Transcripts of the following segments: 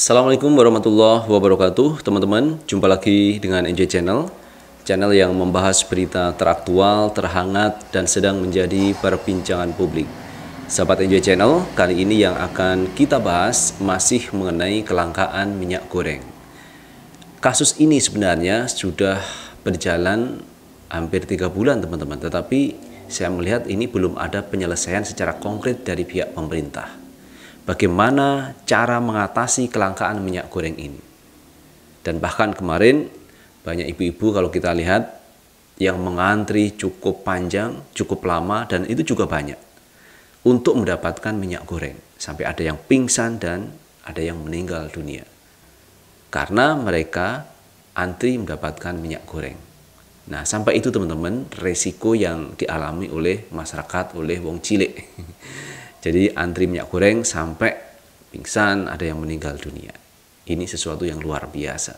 Assalamualaikum warahmatullahi wabarakatuh teman-teman jumpa lagi dengan NJ Channel channel yang membahas berita teraktual, terhangat dan sedang menjadi perbincangan publik Sahabat NJ Channel, kali ini yang akan kita bahas masih mengenai kelangkaan minyak goreng Kasus ini sebenarnya sudah berjalan hampir tiga bulan teman-teman tetapi saya melihat ini belum ada penyelesaian secara konkret dari pihak pemerintah bagaimana cara mengatasi kelangkaan minyak goreng ini. Dan bahkan kemarin banyak ibu-ibu kalau kita lihat yang mengantri cukup panjang, cukup lama dan itu juga banyak untuk mendapatkan minyak goreng. Sampai ada yang pingsan dan ada yang meninggal dunia. Karena mereka antri mendapatkan minyak goreng. Nah, sampai itu teman-teman resiko yang dialami oleh masyarakat, oleh wong cilik. Jadi antri minyak goreng sampai pingsan, ada yang meninggal dunia. Ini sesuatu yang luar biasa.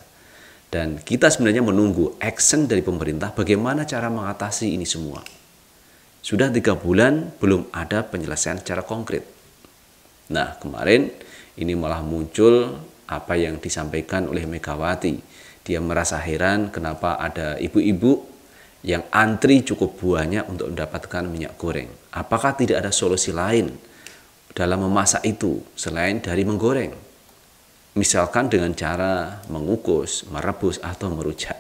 Dan kita sebenarnya menunggu action dari pemerintah bagaimana cara mengatasi ini semua. Sudah tiga bulan belum ada penyelesaian secara konkret. Nah kemarin ini malah muncul apa yang disampaikan oleh Megawati. Dia merasa heran kenapa ada ibu-ibu yang antri cukup banyak untuk mendapatkan minyak goreng. Apakah tidak ada solusi lain? dalam memasak itu selain dari menggoreng. Misalkan dengan cara mengukus, merebus, atau merujak.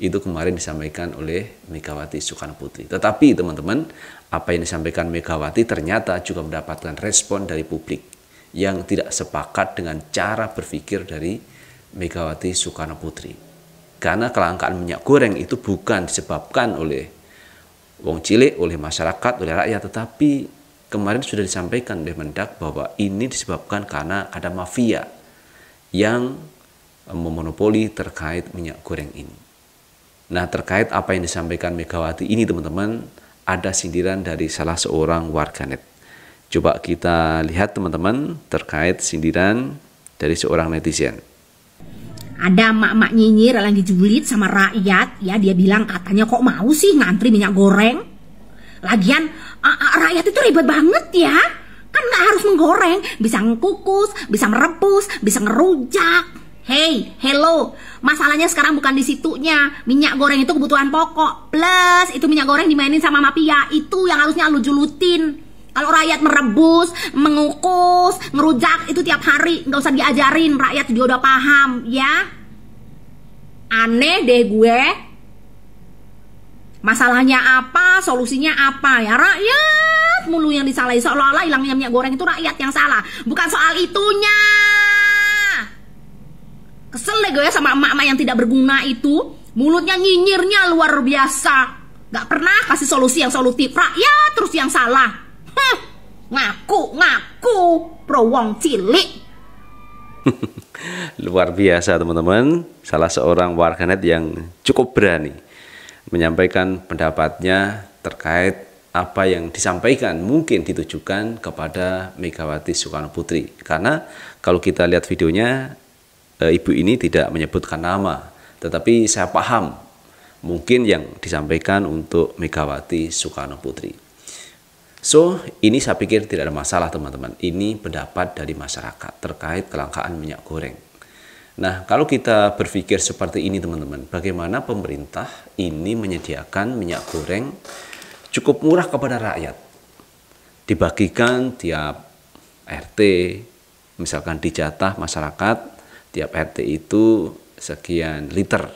Itu kemarin disampaikan oleh Megawati Soekarnoputri. Tetapi teman-teman, apa yang disampaikan Megawati ternyata juga mendapatkan respon dari publik yang tidak sepakat dengan cara berpikir dari Megawati Soekarnoputri. Karena kelangkaan minyak goreng itu bukan disebabkan oleh wong cilik, oleh masyarakat, oleh rakyat, tetapi kemarin sudah disampaikan oleh Mendak bahwa ini disebabkan karena ada mafia yang eh, memonopoli terkait minyak goreng ini. Nah, terkait apa yang disampaikan Megawati ini, teman-teman, ada sindiran dari salah seorang warganet. Coba kita lihat, teman-teman, terkait sindiran dari seorang netizen. Ada mak-mak nyinyir lagi dijulit sama rakyat, ya dia bilang katanya kok mau sih ngantri minyak goreng? Lagian rakyat itu ribet banget ya. Kan gak harus menggoreng, bisa ngekukus, bisa merebus, bisa ngerujak. Hey, hello. Masalahnya sekarang bukan di situnya. Minyak goreng itu kebutuhan pokok. Plus, itu minyak goreng dimainin sama mafia. Itu yang harusnya lu julutin. Kalau rakyat merebus, mengukus, ngerujak itu tiap hari, nggak usah diajarin. Rakyat juga udah paham, ya. Aneh deh gue, Masalahnya apa, solusinya apa ya rakyat mulu yang disalahi seolah-olah hilangnya minyak goreng itu rakyat yang salah, bukan soal itunya. Kesel deh gue ya sama emak-emak yang tidak berguna itu, mulutnya nyinyirnya luar biasa. Gak pernah kasih solusi yang solutif rakyat terus yang salah. Heh, ngaku ngaku pro wong cilik. Luar biasa teman-teman, salah seorang warganet yang cukup berani menyampaikan pendapatnya terkait apa yang disampaikan mungkin ditujukan kepada Megawati Soekarno Putri karena kalau kita lihat videonya eh, ibu ini tidak menyebutkan nama tetapi saya paham mungkin yang disampaikan untuk Megawati Soekarno Putri so ini saya pikir tidak ada masalah teman-teman ini pendapat dari masyarakat terkait kelangkaan minyak goreng Nah, kalau kita berpikir seperti ini teman-teman, bagaimana pemerintah ini menyediakan minyak goreng cukup murah kepada rakyat? Dibagikan tiap RT, misalkan di jatah masyarakat, tiap RT itu sekian liter.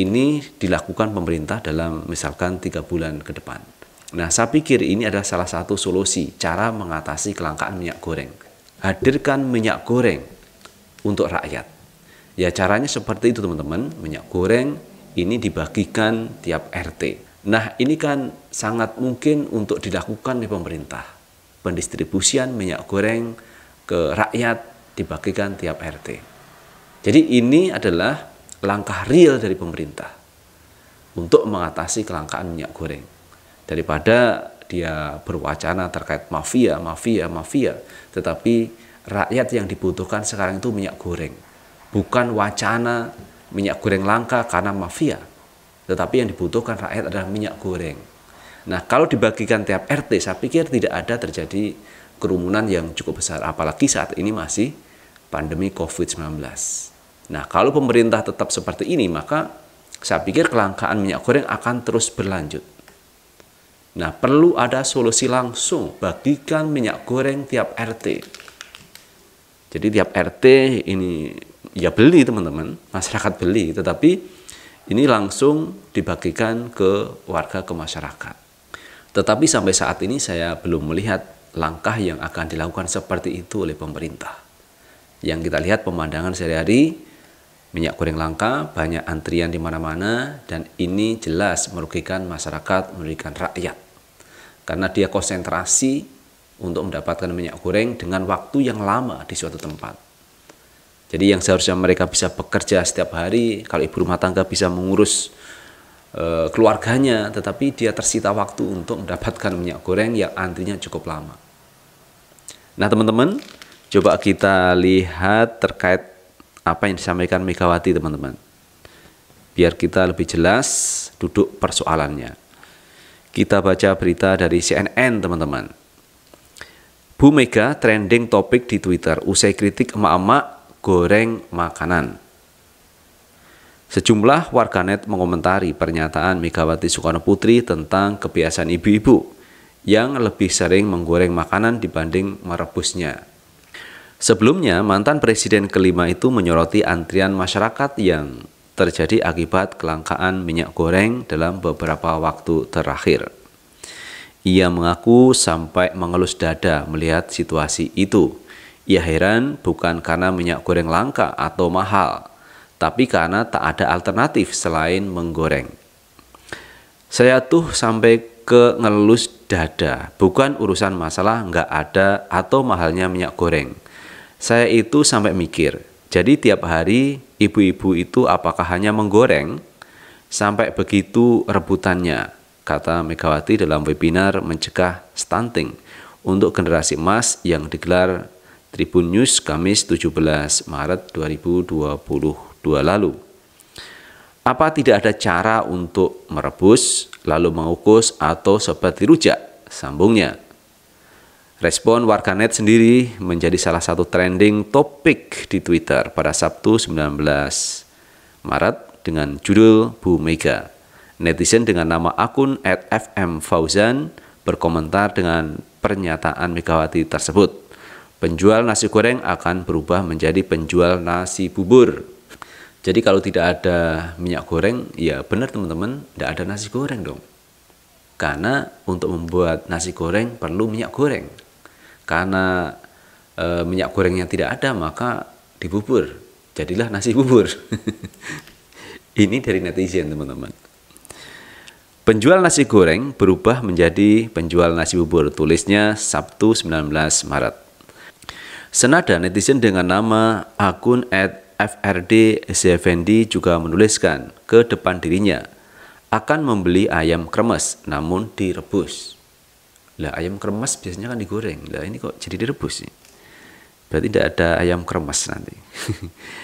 Ini dilakukan pemerintah dalam misalkan tiga bulan ke depan. Nah, saya pikir ini adalah salah satu solusi cara mengatasi kelangkaan minyak goreng. Hadirkan minyak goreng untuk rakyat. Ya caranya seperti itu teman-teman, minyak goreng ini dibagikan tiap RT. Nah ini kan sangat mungkin untuk dilakukan di pemerintah. Pendistribusian minyak goreng ke rakyat dibagikan tiap RT. Jadi ini adalah langkah real dari pemerintah untuk mengatasi kelangkaan minyak goreng. Daripada dia berwacana terkait mafia, mafia, mafia, tetapi rakyat yang dibutuhkan sekarang itu minyak goreng. Bukan wacana minyak goreng langka karena mafia. Tetapi yang dibutuhkan rakyat adalah minyak goreng. Nah, kalau dibagikan tiap RT, saya pikir tidak ada terjadi kerumunan yang cukup besar. Apalagi saat ini masih pandemi COVID-19. Nah, kalau pemerintah tetap seperti ini, maka saya pikir kelangkaan minyak goreng akan terus berlanjut. Nah, perlu ada solusi langsung bagikan minyak goreng tiap RT. Jadi tiap RT ini ya beli teman-teman, masyarakat beli, tetapi ini langsung dibagikan ke warga ke masyarakat. Tetapi sampai saat ini saya belum melihat langkah yang akan dilakukan seperti itu oleh pemerintah. Yang kita lihat pemandangan sehari-hari minyak goreng langka, banyak antrian di mana-mana dan ini jelas merugikan masyarakat, merugikan rakyat. Karena dia konsentrasi untuk mendapatkan minyak goreng dengan waktu yang lama di suatu tempat. Jadi yang seharusnya mereka bisa bekerja setiap hari, kalau ibu rumah tangga bisa mengurus e, keluarganya, tetapi dia tersita waktu untuk mendapatkan minyak goreng yang antrinya cukup lama. Nah teman-teman, coba kita lihat terkait apa yang disampaikan Megawati teman-teman. Biar kita lebih jelas duduk persoalannya. Kita baca berita dari CNN teman-teman. Bu Mega trending topik di Twitter usai kritik emak-emak goreng makanan. Sejumlah warganet mengomentari pernyataan Megawati Soekarno Putri tentang kebiasaan ibu-ibu yang lebih sering menggoreng makanan dibanding merebusnya. Sebelumnya, mantan presiden kelima itu menyoroti antrian masyarakat yang terjadi akibat kelangkaan minyak goreng dalam beberapa waktu terakhir. Ia mengaku sampai mengelus dada melihat situasi itu. Ia heran bukan karena minyak goreng langka atau mahal, tapi karena tak ada alternatif selain menggoreng. Saya tuh sampai ke ngelus dada, bukan urusan masalah nggak ada atau mahalnya minyak goreng. Saya itu sampai mikir, jadi tiap hari ibu-ibu itu apakah hanya menggoreng? Sampai begitu rebutannya, kata Megawati dalam webinar mencegah stunting untuk generasi emas yang digelar Tribun News Kamis 17 Maret 2022 lalu. Apa tidak ada cara untuk merebus, lalu mengukus atau seperti rujak? Sambungnya. Respon warganet sendiri menjadi salah satu trending topik di Twitter pada Sabtu 19 Maret dengan judul Bu Mega. Netizen dengan nama akun @fmfauzan berkomentar dengan pernyataan Megawati tersebut. Penjual nasi goreng akan berubah menjadi penjual nasi bubur. Jadi kalau tidak ada minyak goreng, ya benar teman-teman, tidak ada nasi goreng dong. Karena untuk membuat nasi goreng perlu minyak goreng. Karena e, minyak gorengnya tidak ada, maka dibubur. Jadilah nasi bubur. Ini dari netizen, teman-teman. Penjual nasi goreng berubah menjadi penjual nasi bubur, tulisnya Sabtu 19 Maret. Senada netizen dengan nama akun at FRD Zevendi juga menuliskan ke depan dirinya akan membeli ayam kremes namun direbus. Lah ayam kremes biasanya kan digoreng, lah ini kok jadi direbus sih? Berarti tidak ada ayam kremes nanti.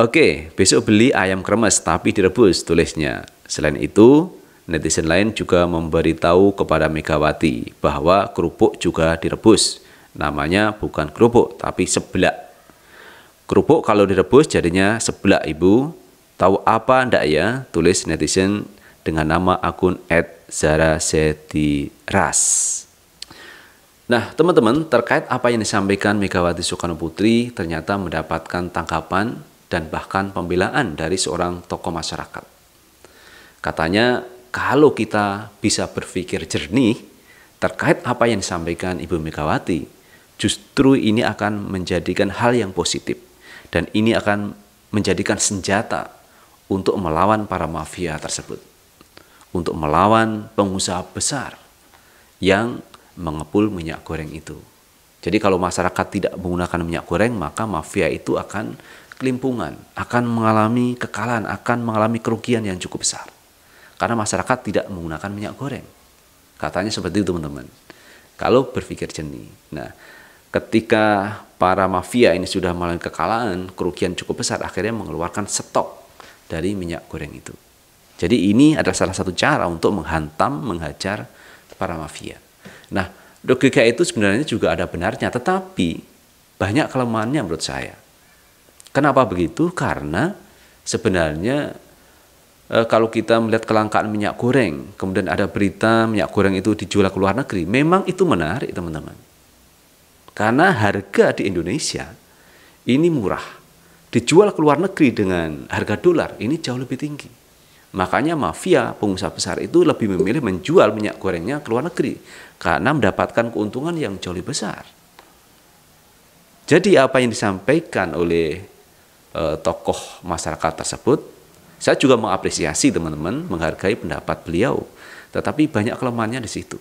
Oke, besok beli ayam kremes tapi direbus tulisnya. Selain itu, Netizen lain juga memberitahu kepada Megawati bahwa kerupuk juga direbus. Namanya bukan kerupuk, tapi seblak. Kerupuk kalau direbus jadinya seblak ibu. Tahu apa ndak ya? Tulis netizen dengan nama akun Ras. Nah, teman-teman, terkait apa yang disampaikan Megawati Soekarno Putri ternyata mendapatkan tangkapan dan bahkan pembelaan dari seorang tokoh masyarakat. Katanya kalau kita bisa berpikir jernih terkait apa yang disampaikan Ibu Megawati, justru ini akan menjadikan hal yang positif dan ini akan menjadikan senjata untuk melawan para mafia tersebut, untuk melawan pengusaha besar yang mengepul minyak goreng itu. Jadi kalau masyarakat tidak menggunakan minyak goreng, maka mafia itu akan kelimpungan, akan mengalami kekalahan, akan mengalami kerugian yang cukup besar. Karena masyarakat tidak menggunakan minyak goreng. Katanya seperti itu teman-teman. Kalau berpikir jernih. Nah, ketika para mafia ini sudah mengalami kekalahan, kerugian cukup besar, akhirnya mengeluarkan stok dari minyak goreng itu. Jadi ini adalah salah satu cara untuk menghantam, menghajar para mafia. Nah, logika itu sebenarnya juga ada benarnya, tetapi banyak kelemahannya menurut saya. Kenapa begitu? Karena sebenarnya e, kalau kita melihat kelangkaan minyak goreng, kemudian ada berita minyak goreng itu dijual ke luar negeri, memang itu menarik teman-teman. Karena harga di Indonesia ini murah. Dijual ke luar negeri dengan harga dolar ini jauh lebih tinggi. Makanya mafia pengusaha besar itu lebih memilih menjual minyak gorengnya ke luar negeri karena mendapatkan keuntungan yang jauh lebih besar. Jadi apa yang disampaikan oleh e, tokoh masyarakat tersebut saya juga mengapresiasi teman-teman, menghargai pendapat beliau. Tetapi banyak kelemahannya di situ.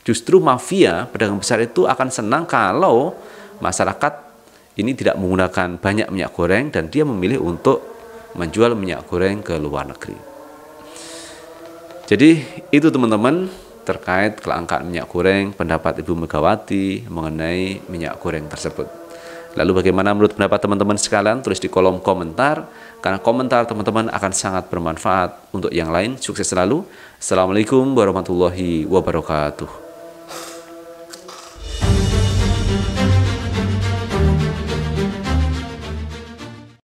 Justru mafia pedagang besar itu akan senang kalau masyarakat ini tidak menggunakan banyak minyak goreng dan dia memilih untuk menjual minyak goreng ke luar negeri. Jadi itu teman-teman terkait kelangkaan minyak goreng pendapat Ibu Megawati mengenai minyak goreng tersebut. Lalu bagaimana menurut pendapat teman-teman sekalian? Tulis di kolom komentar, karena komentar teman-teman akan sangat bermanfaat untuk yang lain. Sukses selalu. Assalamualaikum warahmatullahi wabarakatuh.